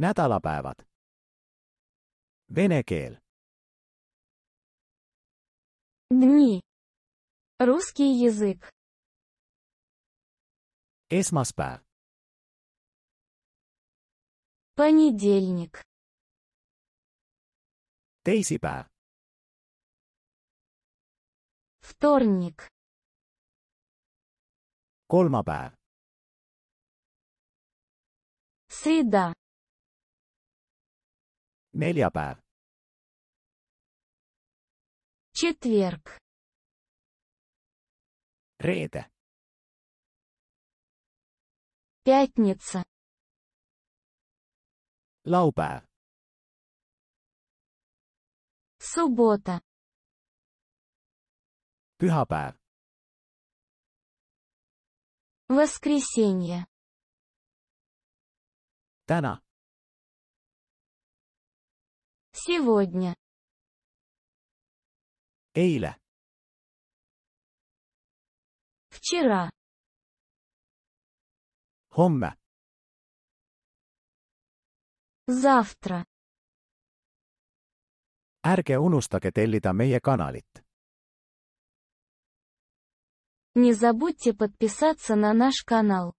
nädalapäevad. Vene keel. Дни. Русский язык. Esmaspäev. Понедельник. Teisipäev. Вторник. Kolmapäev. Среда neljapäev четверг reede пятница laupäev суббота пühapäev воскресенье Тана. Сегодня. Eile. Вчера. Хомма. Завтра. ärge unustage tellida meie kanalit. Не забудьте подписаться на наш канал.